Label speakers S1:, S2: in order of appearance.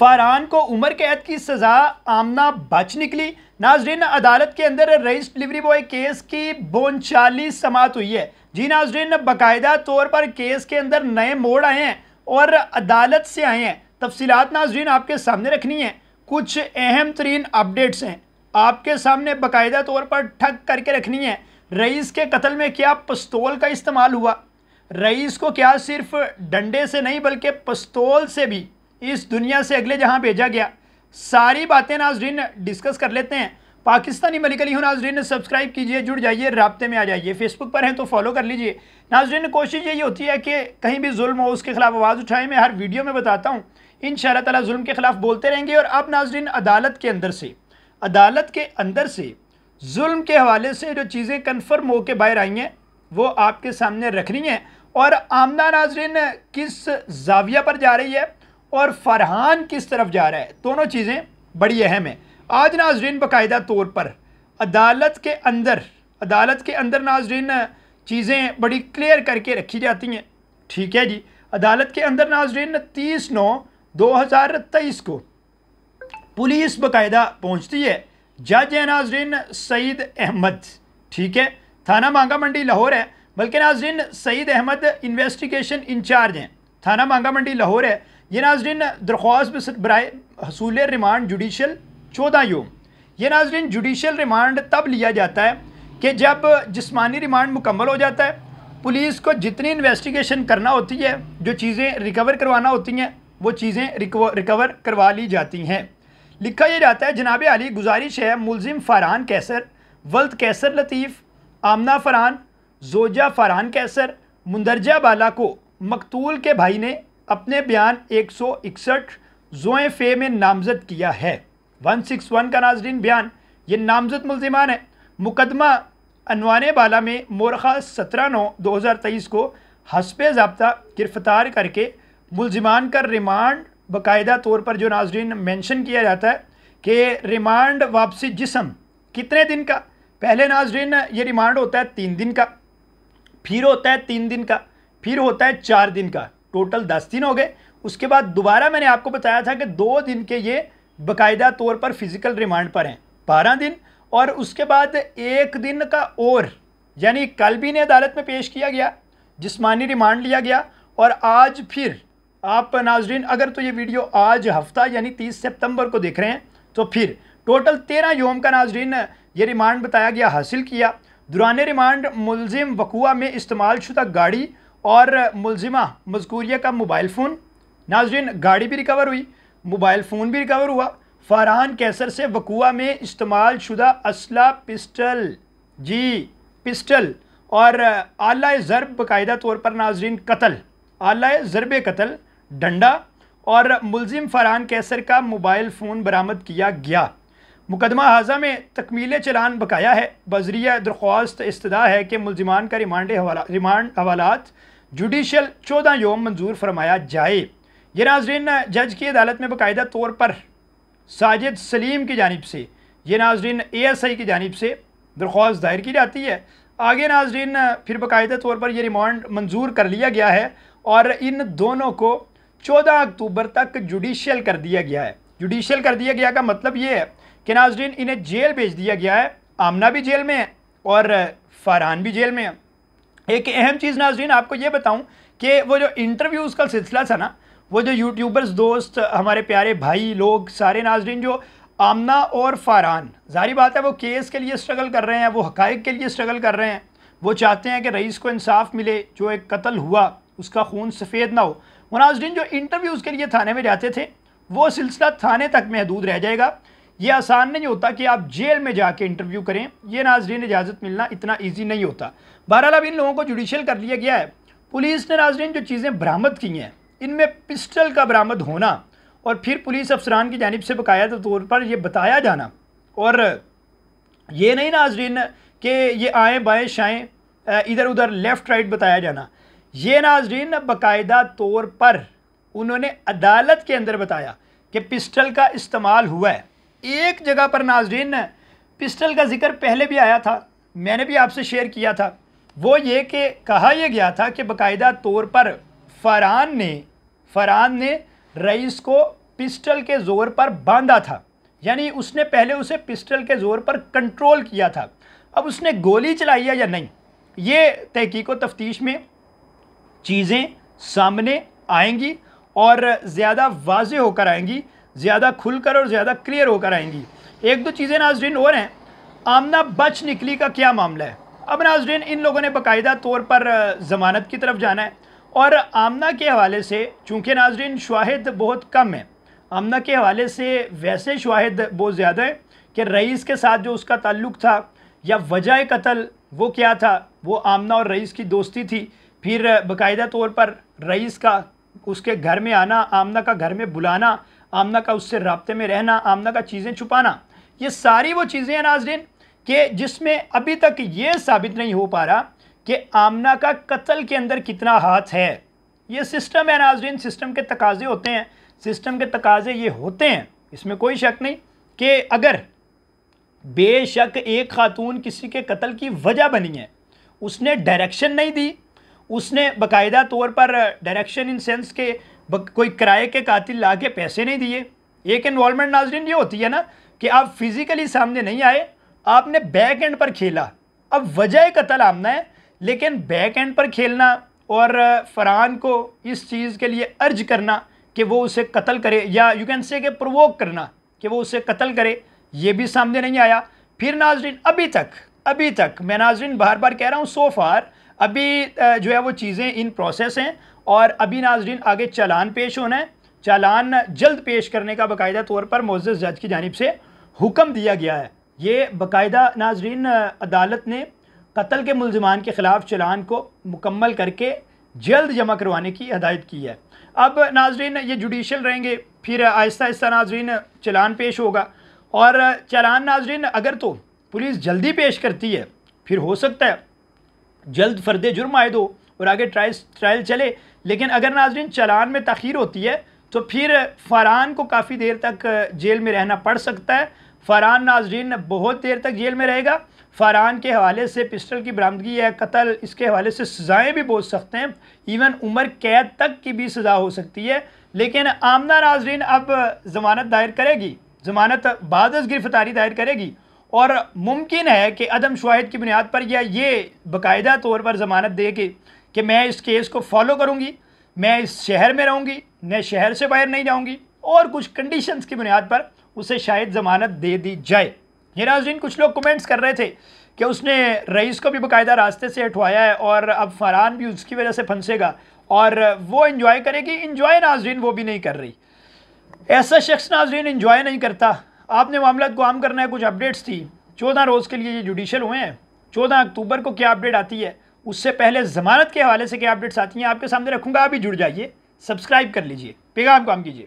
S1: फारान को उम्र कैद की सज़ा आमना बच निकली नाजरीन अदालत के अंदर रईस डिलीवरी बॉय केस की बोनचाली समात हुई है जी नाजरीन बाकायदा तौर पर केस के अंदर नए मोड़ आए हैं और अदालत से आए हैं तफसीत नाजरीन आपके सामने रखनी है कुछ अहम तरीन अपडेट्स हैं आपके सामने बाकायदा तौर पर ठग करके रखनी है रईस के कत्ल में क्या पस्तौल का इस्तेमाल हुआ रईस को क्या सिर्फ डंडे से नहीं बल्कि पस्तौल से भी इस दुनिया से अगले जहां भेजा गया सारी बातें नाजरीन डिस्कस कर लेते हैं पाकिस्तानी मलिक अली नाजरीन सब्सक्राइब कीजिए जुड़ जाइए रबते में आ जाइए फेसबुक पर हैं तो फॉलो कर लीजिए नाजरीन कोशिश यही होती है कि कहीं भी जुल्म हो उसके खिलाफ आवाज़ उठाएं मैं हर वीडियो में बताता हूँ इन ताला जुल्म के ख़िलाफ़ बोलते रहेंगे और अब नाजरीन अदालत के अंदर से अदालत के अंदर से जुल्म के हवाले से जो चीज़ें कन्फर्म होकर बाहर आई हैं वो आपके सामने रखनी हैं और आमदा नाजरीन किस जाविया पर जा रही है और फरहान किस तरफ जा रहा है दोनों चीज़ें बड़ी अहम है आज नाजरीन बाकायदा तौर पर अदालत के अंदर अदालत के अंदर नाजरीन चीज़ें बड़ी क्लियर करके रखी जाती हैं ठीक है जी अदालत के अंदर नाजरीन तीस नौ दो हज़ार तेईस को पुलिस बाकायदा पहुँचती है जज है नाजरीन सईद अहमद ठीक है थाना मांगा मंडी लाहौर है बल्कि नाजरीन सईद अहमद इन्वेस्टिगेशन इंचार्ज हैं थाना मांगा मंडी लाहौर है ये नाजरीन दरख्वास्त बर हसूल रिमांड जुडिशल चौदह योम ये नाजरीन जुडिशल रिमांड तब लिया जाता है कि जब जिस्मानी रिमांड मुकम्मल हो जाता है पुलिस को जितनी इन्वेस्टिगेशन करना होती है जो चीज़ें रिकवर करवाना होती हैं वो चीज़ें रिकवर करवा ली जाती हैं लिखा यह जाता है जनाब अली गुजारिश है मुलजिम फ़रहान कैसर वल्द कैसर लतीफ़ आमना फ़रहान जोजा फ़रहान कैसर मुंदरजा बाला को मकतूल के भाई ने अपने बयान एक सौ इकसठ जोए फे में नामजद किया है 161 का नाजरीन बयान ये नामजद मुलजमान है मुकदमा अनवान बाला में मोरखा सत्रह नौ दो हज़ार तेईस को हसप जबता गिरफ्तार करके मुलजमान का रिमांड बाकायदा तौर पर जो नाजरीन मेंशन किया जाता है कि रिमांड वापसी जिसम कितने दिन का पहले नाजरीन ये रिमांड होता है तीन दिन का फिर होता है तीन दिन का फिर होता है चार दिन का टोटल दस दिन हो गए उसके बाद दोबारा मैंने आपको बताया था कि दो दिन के ये बाकायदा तौर पर फिज़िकल रिमांड पर हैं बारह दिन और उसके बाद एक दिन का और यानी कल भी इन्हें अदालत में पेश किया गया जिसमानी रिमांड लिया गया और आज फिर आप नाजरीन अगर तो ये वीडियो आज हफ्ता यानी तीस सितंबर को देख रहे हैं तो फिर टोटल तेरह योम का नाजरीन ये रिमांड बताया गया हासिल किया दुरान रिमांड मुलजिम वकुआ में इस्तेमाल शुदा गाड़ी और मुलजिमा मजकूरिया का मोबाइल फ़ोन नाजरीन गाड़ी भी रिकवर हुई मोबाइल फ़ोन भी रिकवर हुआ फरहान कैसर से वकूआ में इस्तेमाल शुदा असला पिस्टल जी पिस्टल और आला ज़रब बाकायदा तौर पर नाजरीन कत्ल आला ज़रब कत्ल डंडा और मुलजिम फरहान कैसर का मोबाइल फ़ोन बरामद किया गया मुकदमा हाजा में तकमील चलान बकाया है बजरिया दरख्वास्त इस है कि मुलजमान का रिमांड हवाला रिमांड हवालात जुडिशल चौदह योम मंजूर फरमाया जाए ये नाजरीन जज की अदालत में बाकायदा तौर पर साजिद सलीम की जानब से ये नाजरीन ए एस आई की जानब से दरख्वास्त दायर की जाती है आगे नाजरीन फिर बाकायदा तौर पर यह रिमांड मंजूर कर लिया गया है और इन दोनों को चौदह अक्टूबर तक जुडिशल कर दिया गया है जुडिशल कर दिया गया का मतलब ये है कि नाजरीन इन्हें जेल भेज दिया गया है आमना भी जेल में है और फरहान भी जेल में है एक अहम चीज़ नाजरीन आपको ये बताऊँ कि वो जो इंटरव्यूज़ का सिलसिला था ना वो जो यूट्यूबर्स दोस्त हमारे प्यारे भाई लोग सारे नाजरीन जो आमना और फ़ारहान जारी बात है वो केस के लिए स्ट्रगल कर रहे हैं वो हक़ के लिए स्ट्रगल कर रहे हैं वो चाहते हैं कि रईस को इंसाफ मिले जो एक कत्ल हुआ उसका खून सफ़ेद ना हो वो नाजरीन जो इंटरव्यूज़ के लिए थाने में जाते थे वो सिलसिला थाने तक महदूद रह जाएगा ये आसान नहीं होता कि आप जेल में जाके इंटरव्यू करें ये नाजरीन इजाज़त मिलना इतना ईजी नहीं होता बहरहाल अब इन लोगों को जुडिशल कर लिया गया है पुलिस ने नाजरीन जो चीज़ें बरामद की हैं इनमें पिस्टल का बरामद होना और फिर पुलिस अफसरान की जानब से बकाया तौर पर यह बताया जाना और ये नहीं नाजरीन कि ये आएँ बाएँ शाएँ इधर उधर लेफ़्ट राइट बताया जाना ये नाजरीन बाकायदा तौर पर उन्होंने अदालत के अंदर बताया कि पिस्टल का इस्तेमाल हुआ है एक जगह पर नाजरीन पिस्टल का जिक्र पहले भी आया था मैंने भी आपसे शेयर किया था वो ये कि कहा यह गया था कि बाकायदा तौर पर फरहान ने फरहान ने रईस को पिस्टल के ज़ोर पर बांधा था यानी उसने पहले उसे पिस्टल के ज़ोर पर कंट्रोल किया था अब उसने गोली चलाई है या नहीं ये तहकीक तफ्तीश में चीज़ें सामने आएंगी और ज़्यादा वाज होकर आएंगी ज़्यादा खुलकर और ज़्यादा क्लियर होकर आएंगी एक दो चीज़ें नाजरीन और हैं आमना बच निकली का क्या मामला है अब नाजरीन इन लोगों ने बाकायदा तौर पर ज़मानत की तरफ जाना है और आमना के हवाले से चूँकि नाजरीन शाहिद बहुत कम है आमना के हवाले से वैसे शाहिद बहुत ज़्यादा है कि रईस के साथ जो उसका ताल्लुक था या वजह कत्ल वो क्या था वो आमना और रईस की दोस्ती थी फिर बाकायदा तौर पर रईस का उसके घर में आना आमना का घर में बुलाना आमना का उससे रबते में रहना आमना का चीज़ें छुपाना ये सारी वो चीज़ें हैं नाजरीन के जिसमें अभी तक ये साबित नहीं हो पा रहा कि आमना का कत्ल के अंदर कितना हाथ है ये सिस्टम है नाजरीन सिस्टम के तकाजे होते हैं सिस्टम के तकाजे ये होते हैं इसमें कोई शक नहीं कि अगर बेशक एक खातून किसी के कत्ल की वजह बनी है उसने डायरेक्शन नहीं दी उसने बाकायदा तौर पर डायरेक्शन इन सेंस के कोई किराए के कातिल ला के पैसे नहीं दिए एक इन्वॉलमेंट नाजरीन ये होती है ना कि आप फिज़िकली सामने नहीं आए आपने बैक एंड पर खेला अब वजह कतल आमना है लेकिन बैक एंड पर खेलना और फरहान को इस चीज़ के लिए अर्ज करना कि वो उसे कत्ल करे या यू कैन से कि प्रवोक करना कि वो उसे कत्ल करे ये भी सामने नहीं आया फिर नाजरीन अभी तक अभी तक मैं नाजरीन बार बार कह रहा हूँ सो फार अभी जो है वो चीज़ें इन प्रोसेस हैं और अभी नाजरीन आगे चालान पेश होना है चालान जल्द पेश करने का बाकायदा तौर पर मोजि जज की जानब से हुक्म दिया गया है ये बाकायदा नाजरीन अदालत ने कत्ल के मुलजमान के ख़िलाफ़ चलान को मुकम्मल करके जल्द जमा करवाने की हदायत की है अब नाजरीन ये जुडिशल रहेंगे फिर आहिस्ता आहिस्ता नाजरीन चलान पेश होगा और चलान नाजरीन अगर तो पुलिस जल्दी पेश करती है फिर हो सकता है जल्द फर्द जुर्म आए दो और आगे ट्रायल ट्रायल चले लेकिन अगर नाजरीन चलान में तखीर होती है तो फिर फ़रहान को काफ़ी देर तक जेल में रहना पड़ सकता है फ़रहान नाजरीन बहुत देर तक जेल में रहेगा फ़रहान के हवाले से पिस्टल की बरामदगी या कत्ल इसके हवाले से सज़ाएँ भी बोझ सकते हैं इवन उम्र कैद तक की भी सज़ा हो सकती है लेकिन आमना नाजरीन अब ज़मानत दायर करेगी ज़मानत बाद गिरफ़्तारी दायर करेगी और मुमकिन है कि अदम शवाहद की बुनियाद पर या ये बाकायदा तौर पर ज़मानत दे के कि मैं इस केस को फॉलो करूँगी मैं इस शहर में रहूँगी मैं शहर से बाहर नहीं जाऊँगी और कुछ कंडीशंस की बुनियाद पर उसे शायद ज़मानत दे दी जाए ये नाजरीन कुछ लोग कमेंट्स कर रहे थे कि उसने रईस को भी बाकायदा रास्ते से हटवाया है और अब फरहान भी उसकी वजह से फंसेगा और वो इन्जॉय करेगी इन्जॉय नाजरीन वो भी नहीं कर रही ऐसा शख्स नाजरीन इन्जॉय नहीं करता आपने मामला को आम करना है कुछ अपडेट्स थी चौदह रोज़ के लिए ये जुडिशल हुए हैं चौदह अक्टूबर को क्या अपडेट आती है उससे पहले ज़मानत के हवाले से क्या अपडेट्स आती हैं आपके सामने रखूँगा आप ही जुड़ जाइए सब्सक्राइब कर लीजिए पेगाम काम कीजिए